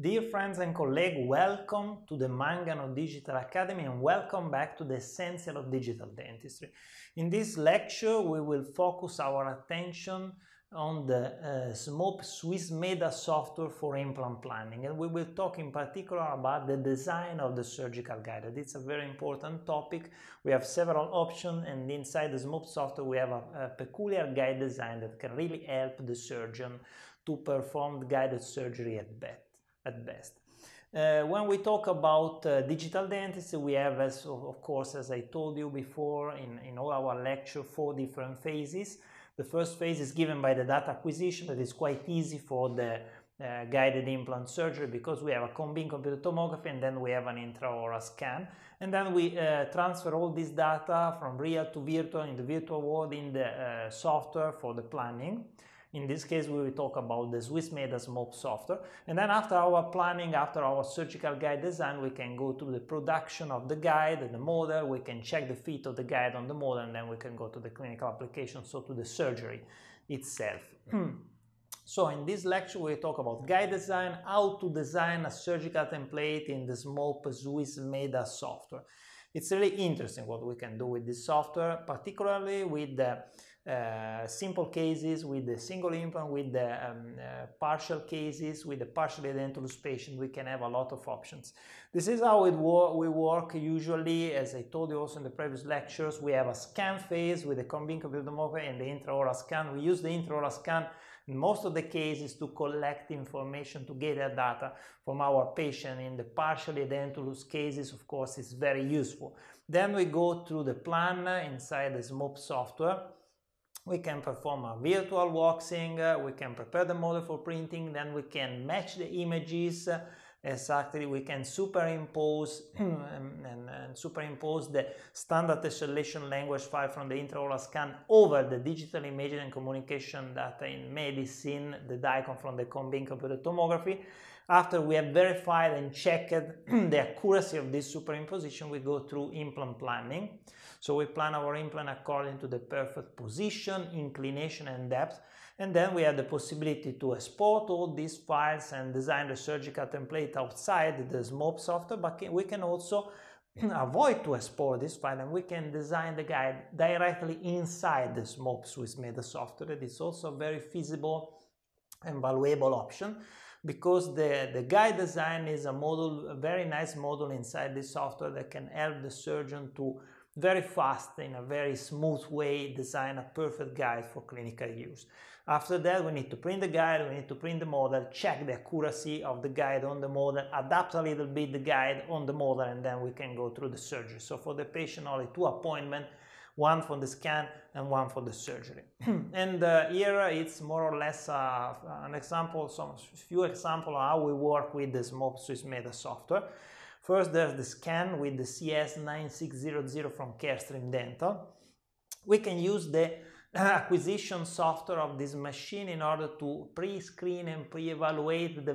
Dear friends and colleagues, welcome to the Mangano Digital Academy and welcome back to the Essential of Digital Dentistry. In this lecture, we will focus our attention on the uh, Swiss Meda software for implant planning and we will talk in particular about the design of the surgical guide. It's a very important topic. We have several options and inside the SMOP software we have a, a peculiar guide design that can really help the surgeon to perform guided surgery at best at best. Uh, when we talk about uh, digital dentistry, we have, as, of course, as I told you before in, in all our lecture, four different phases. The first phase is given by the data acquisition that is quite easy for the uh, guided implant surgery because we have a combined computer tomography and then we have an intraoral scan. And then we uh, transfer all this data from real to virtual in the virtual world in the uh, software for the planning. In this case, we will talk about the Swiss made smoke software. And then after our planning, after our surgical guide design, we can go to the production of the guide and the model. We can check the fit of the guide on the model, and then we can go to the clinical application, so to the surgery itself. So in this lecture, we talk about guide design, how to design a surgical template in the small Swiss made software. It's really interesting what we can do with this software, particularly with the uh, simple cases with the single implant, with the um, uh, partial cases, with the partially dentulous patient, we can have a lot of options. This is how wor we work usually, as I told you also in the previous lectures, we have a scan phase with the convincable tomography and the intraoral scan. We use the intraoral scan in most of the cases to collect information to gather data from our patient in the partially dentulous cases of course it's very useful then we go through the plan inside the smope software we can perform a virtual waxing, uh, we can prepare the model for printing, then we can match the images uh, exactly we can superimpose and, and, and, superimpose the standard tessellation language file from the intraoral scan over the digital imaging and communication data in medicine the DICOM from the combined computed tomography after we have verified and checked the accuracy of this superimposition we go through implant planning so we plan our implant according to the perfect position, inclination and depth, and then we have the possibility to export all these files and design the surgical template outside the SMOP software, but we can also avoid to export this file and we can design the guide directly inside the SMOP Swiss Meta software. That is also a very feasible and valuable option because the, the guide design is a model, a very nice model inside this software that can help the surgeon to very fast, in a very smooth way, design a perfect guide for clinical use. After that, we need to print the guide, we need to print the model, check the accuracy of the guide on the model, adapt a little bit the guide on the model, and then we can go through the surgery. So for the patient, only two appointments, one for the scan and one for the surgery. and uh, here it's more or less uh, an example, some few example how we work with the Smoke Swiss Meta software. First, there's the scan with the CS9600 from Carestream Dental. We can use the acquisition software of this machine in order to pre-screen and pre-evaluate the,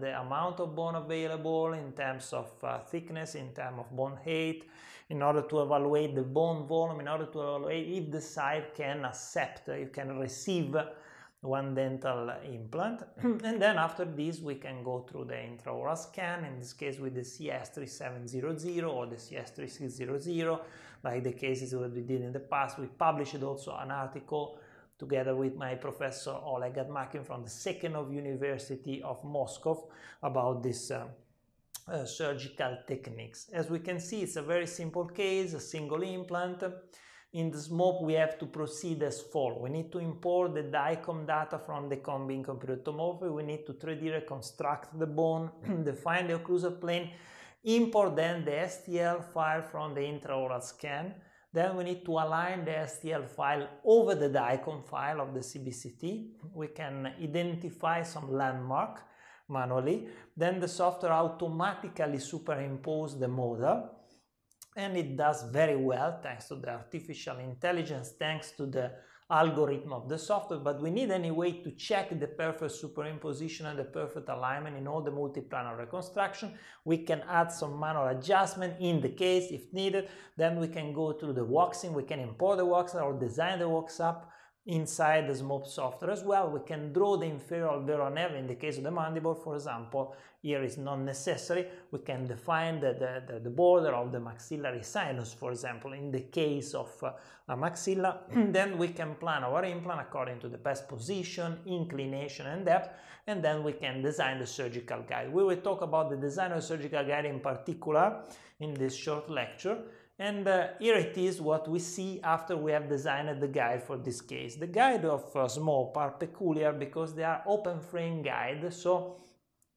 the amount of bone available in terms of uh, thickness, in terms of bone height, in order to evaluate the bone volume, in order to evaluate if the site can accept, you uh, can receive one dental implant. and then after this, we can go through the intraoral scan, in this case with the CS3700 or the CS3600, like the cases that we did in the past. We published also an article together with my professor Oleg Admakin from the Second of University of Moscow about this uh, uh, surgical techniques. As we can see, it's a very simple case, a single implant. In the smoke, we have to proceed as follows. We need to import the DICOM data from the combined computed tomography. We need to 3D reconstruct the bone, define the occlusal plane, import then the STL file from the intraoral scan. Then we need to align the STL file over the DICOM file of the CBCT. We can identify some landmark manually. Then the software automatically superimpose the model and it does very well thanks to the artificial intelligence, thanks to the algorithm of the software, but we need anyway to check the perfect superimposition and the perfect alignment in all the multiplanar reconstruction. We can add some manual adjustment in the case if needed. Then we can go to the waxing, we can import the wax or design the wax up inside the SMOP software as well. We can draw the inferior alveolar nerve in the case of the mandible, for example, here is not necessary. We can define the, the, the border of the maxillary sinus, for example, in the case of uh, a maxilla. then we can plan our implant according to the best position, inclination and depth, and then we can design the surgical guide. We will talk about the design of the surgical guide in particular in this short lecture. And uh, here it is what we see after we have designed the guide for this case. The guide of uh, are peculiar because they are open frame guide, so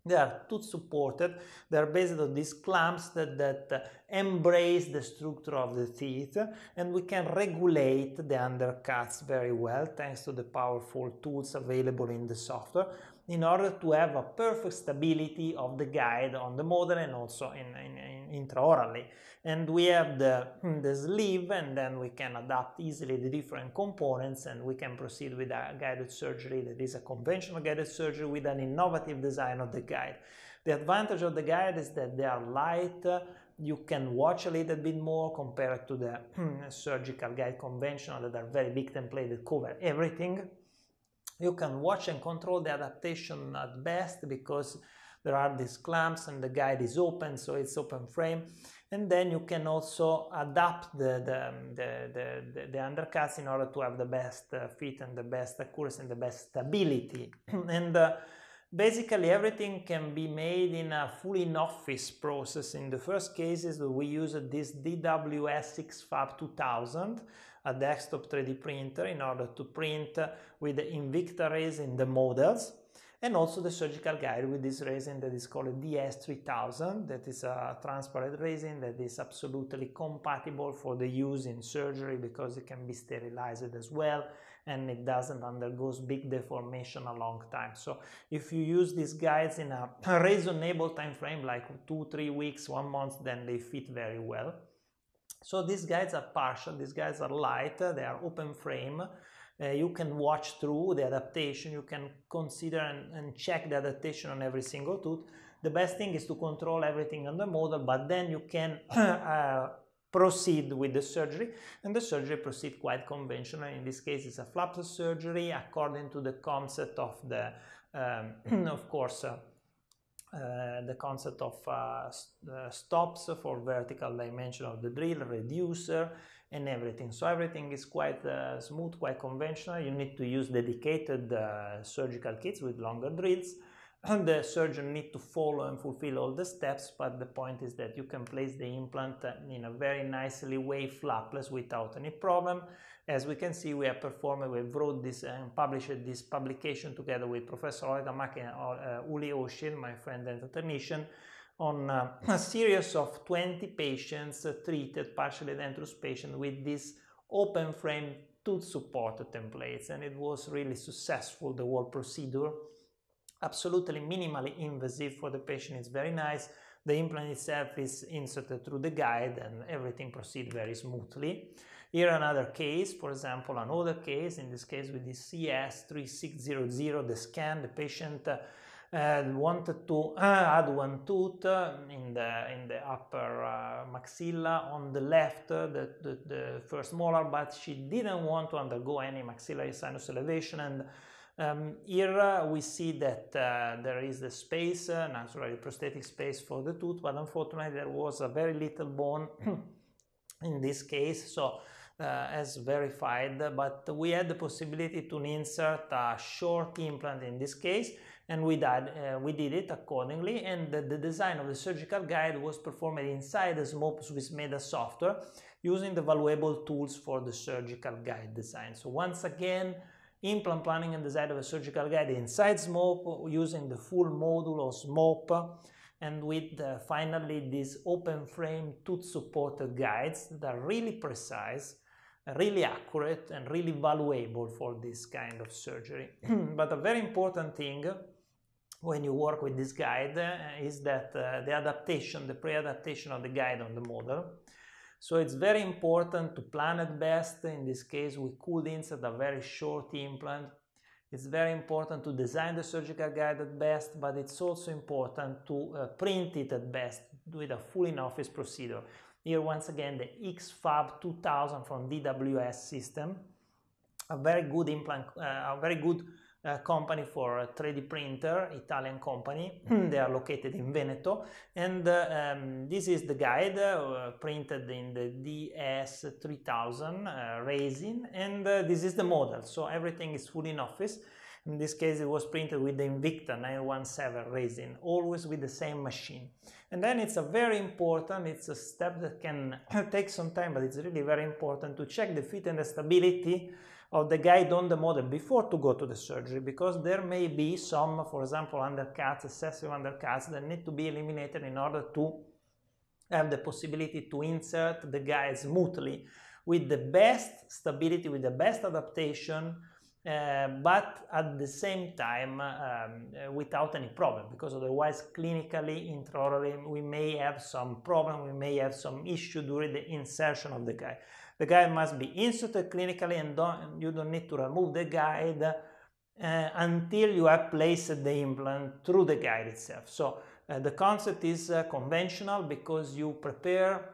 they are tooth supported. They are based on these clamps that, that uh, embrace the structure of the teeth and we can regulate the undercuts very well thanks to the powerful tools available in the software in order to have a perfect stability of the guide on the model and also in, in, in intraorally. And we have the, the sleeve and then we can adapt easily the different components and we can proceed with a guided surgery that is a conventional guided surgery with an innovative design of the guide. The advantage of the guide is that they are light, you can watch a little bit more compared to the surgical guide conventional that are very big template that cover everything. You can watch and control the adaptation at best because there are these clamps and the guide is open so it's open frame and then you can also adapt the, the, um, the, the, the undercuts in order to have the best uh, fit and the best accuracy and the best stability and uh, basically everything can be made in a full in-office process in the first cases we used this DWS6 Fab 2000 a desktop 3D printer in order to print with the Invicta in the models and also the surgical guide with this resin that is called DS3000 that is a transparent resin that is absolutely compatible for the use in surgery because it can be sterilized as well and it doesn't undergoes big deformation a long time so if you use these guides in a reasonable time frame like two three weeks one month then they fit very well so these guides are partial these guides are light they are open frame uh, you can watch through the adaptation, you can consider and, and check the adaptation on every single tooth. The best thing is to control everything on the model, but then you can uh, proceed with the surgery and the surgery proceed quite conventional in this case it's a flapsus surgery according to the concept of the um, of course uh, uh, the concept of uh, st uh, stops for vertical dimension of the drill reducer and everything. So everything is quite uh, smooth, quite conventional. You need to use dedicated uh, surgical kits with longer drills. And the surgeon need to follow and fulfill all the steps, but the point is that you can place the implant uh, in a very nicely way, flapless, without any problem. As we can see, we have performed, we wrote this and um, published this publication together with Professor Olga Makin, uh, Uli Oshin, my friend and technician, on uh, a series of 20 patients treated, partially dentures patients, with this open frame tooth support templates. And it was really successful, the whole procedure. Absolutely minimally invasive for the patient, it's very nice. The implant itself is inserted through the guide and everything proceeds very smoothly. Here another case, for example, another case, in this case with the CS3600, the scan, the patient uh, and wanted to uh, add one tooth in the in the upper uh, maxilla on the left, uh, the, the, the, first molar, but she didn't want to undergo any maxillary sinus elevation and um, here uh, we see that uh, there is the space, uh, naturally prosthetic space for the tooth, but unfortunately there was a very little bone in this case, so uh, as verified, but we had the possibility to insert a short implant in this case, and we, uh, we did it accordingly and the, the, design of the surgical guide was performed inside the Smop Swiss Meda software using the valuable tools for the surgical guide design. So once again, implant planning and design of a surgical guide inside SMOP using the full module of SMOP and with uh, finally these open frame tooth supported guides that are really precise really accurate and really valuable for this kind of surgery but a very important thing when you work with this guide uh, is that uh, the adaptation, the pre-adaptation of the guide on the model. So it's very important to plan at best. In this case, we could insert a very short implant. It's very important to design the surgical guide at best, but it's also important to uh, print it at best with a full in-office procedure. Here, once again, the XFAB 2000 from DWS system, a very good implant, uh, a very good Eh, company for 3D printer, Italian company. they are located in Veneto. And uh, um, this is the guide uh, printed in the DS3000 eh, resin. And this is the model. So everything is fully in office. In this case, it was printed with the Invicta 917 resin, always with the same machine. And then it's a very important, it's a step that can take some time, but it's really very important to check the fit and the stability of the guide on the model before to go to the surgery because there may be some, for example, undercuts, excessive undercuts that need to be eliminated in order to have the possibility to insert the guide smoothly with the best stability, with the best adaptation uh, but at the same time uh, um, uh, without any problem because otherwise clinically intraorally we may have some problem we may have some issue during the insertion of the guide the guide must be inserted clinically and don't, you don't need to remove the guide uh, until you have placed the implant through the guide itself so uh, the concept is uh, conventional because you prepare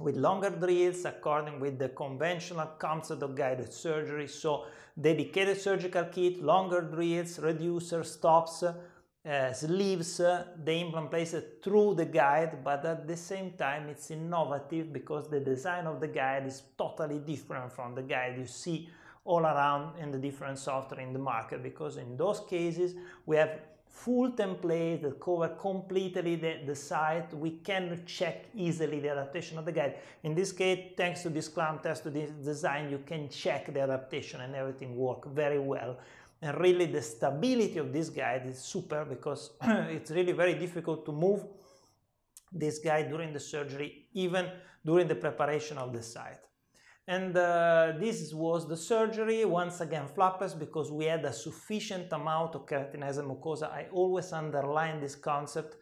with longer drills according with the conventional concept of guided surgery. So dedicated surgical kit, longer drills, reducer, stops, uh, sleeves, uh, the implant placed through the guide, but at the same time it's innovative because the design of the guide is totally different from the guide you see all around in the different software in the market because in those cases we have full template that cover completely the, the site. We can check easily the adaptation of the guide. In this case, thanks to this clamp, thanks to this design, you can check the adaptation and everything work very well. And really the stability of this guide is super because it's really very difficult to move this guide during the surgery, even during the preparation of the site. And uh, this was the surgery, once again flappers, because we had a sufficient amount of keratinase mucosa. I always underline this concept.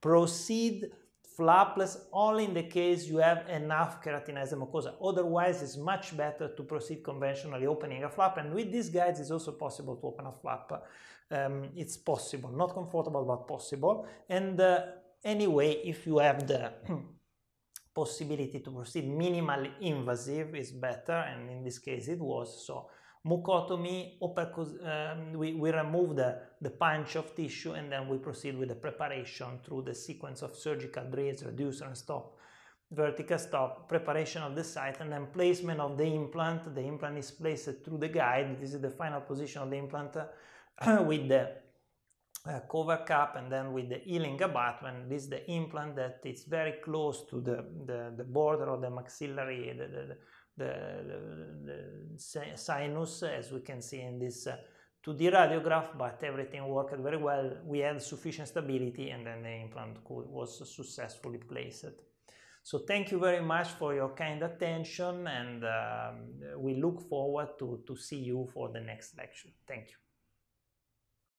Proceed flapless only in the case you have enough keratinase mucosa. Otherwise, it's much better to proceed conventionally opening a flap. And with these guides, it's also possible to open a flap. Um, it's possible, not comfortable, but possible. And uh, anyway, if you have the possibility to proceed minimally invasive is better, and in this case it was. So mucotomy, um, we, we remove the, the punch of tissue and then we proceed with the preparation through the sequence of surgical drills, reducer and stop, vertical stop, preparation of the site and then placement of the implant. The implant is placed through the guide. This is the final position of the implant uh, with the cover cap and then with the healing abutment this is the implant that is very close to the, the, the border of the maxillary the, the, the, the sinus as we can see in this uh, 2D radiograph but everything worked very well we had sufficient stability and then the implant could, was successfully placed so thank you very much for your kind attention and um, we look forward to, to see you for the next lecture thank you